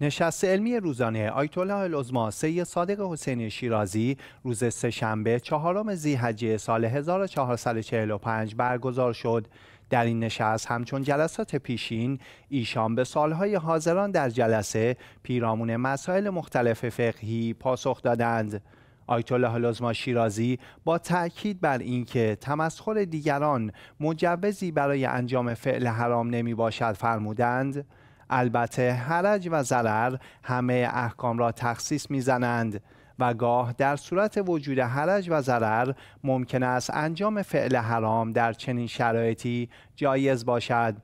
نشست علمی روزانه آیت الله العظما صادق حسین شیرازی روز سهشنبه چهارم ذیحجه سال 1445 برگزار شد در این نشست همچون جلسات پیشین ایشان به سالهای حاضران در جلسه پیرامون مسائل مختلف فقهی پاسخ دادند آیت الله العظما شیرازی با تاکید بر اینکه تمسخر دیگران مجوزی برای انجام فعل حرام نمی باشد فرمودند البته حرج و ضرر همه احکام را تخصیص میزنند و گاه در صورت وجود حرج و ضرر ممکن است انجام فعل حرام در چنین شرایطی جایز باشد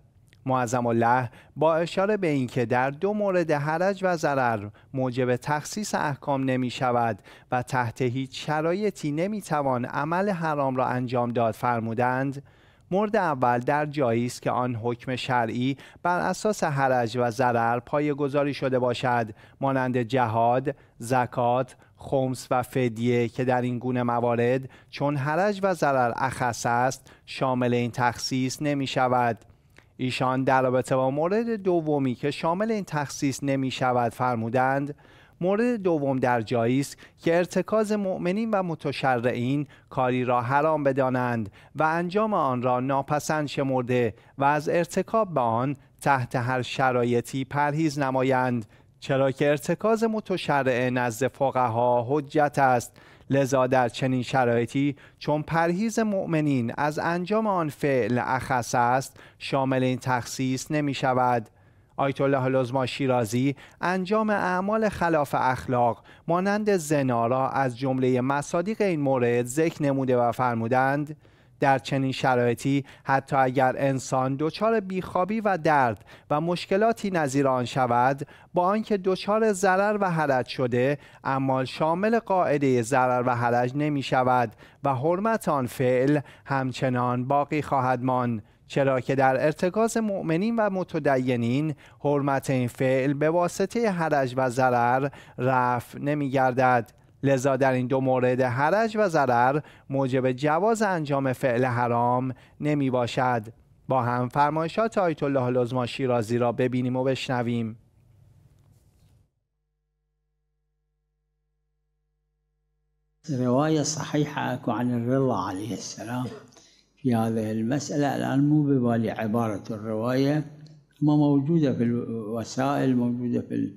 معظم الله با اشاره به اینکه در دو مورد حرج و ضرر موجب تخصیص احکام نمی شود و تحت هیچ شرایطی نمی توان عمل حرام را انجام داد فرمودند مورد اول در جایی است که آن حکم شرعی بر اساس حرج و ضرر گذاری شده باشد مانند جهاد، زکات، خمس و فدیه که در این گونه موارد چون حرج و ضرر اخص است شامل این تخصیص نمی شود. ایشان در رابطه با مورد دومی که شامل این تخصیص نمی شود فرمودند مورد دوم در جایی است که ارتکاز مؤمنین و متشرعین کاری را حرام بدانند و انجام آن را ناپسند شمرده و از ارتکاب به آن تحت هر شرایطی پرهیز نمایند چرا که ارتکاز متشرع نزد فقها حجت است لذا در چنین شرایطی چون پرهیز مؤمنین از انجام آن فعل اخص است شامل این تخصیص نمی شود آیت الله لزما شیرازی انجام اعمال خلاف اخلاق مانند زنا را از جمله مصادیق این مورد ذکر نموده و فرمودند در چنین شرایطی حتی اگر انسان دچار بیخوابی و درد و مشکلاتی نظیر آن شود با آنکه دچار ضرر و حرج شده اما شامل قاعده ضرر و حرج نمی شود و حرمت آن فعل همچنان باقی خواهد ماند چرا که در ارتکاز مؤمنین و متدینین حرمت این فعل به واسطه حرج و ضرر رفع نمیگردد لذا در این دو مورد حرج و ضرر موجب جواز انجام فعل حرام نمی باشد با هم فرمایشات آیت الله لزما شیرازی را ببینیم و بشنویم رواية صحيحة عن الرضا عليه السلام في هذه المسألة الآن مو ببالي عبارة الرواية ما موجودة في الوسائل موجودة في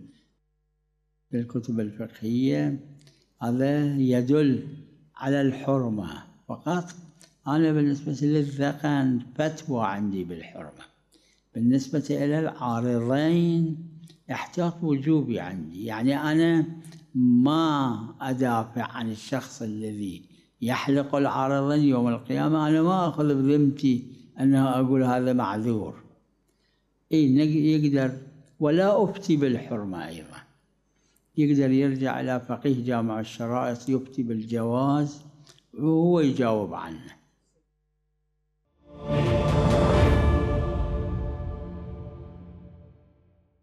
الكتب الفقهية هذا يدل على الحرمة فقط أنا بالنسبة للذقن فتوى عندي بالحرمة بالنسبة إلى العارضين احتاط وجوبي عندي يعني أنا ما أدافع عن الشخص الذي يحلق العرض يوم القيامة أنا ما أخذ بذمتي أنه أقول هذا معذور إي يقدر ولا أفتي بالحرمة أيضا يقدر يرجع إلى فقيه جامع الشرائط يفتي بالجواز وهو يجاوب عنه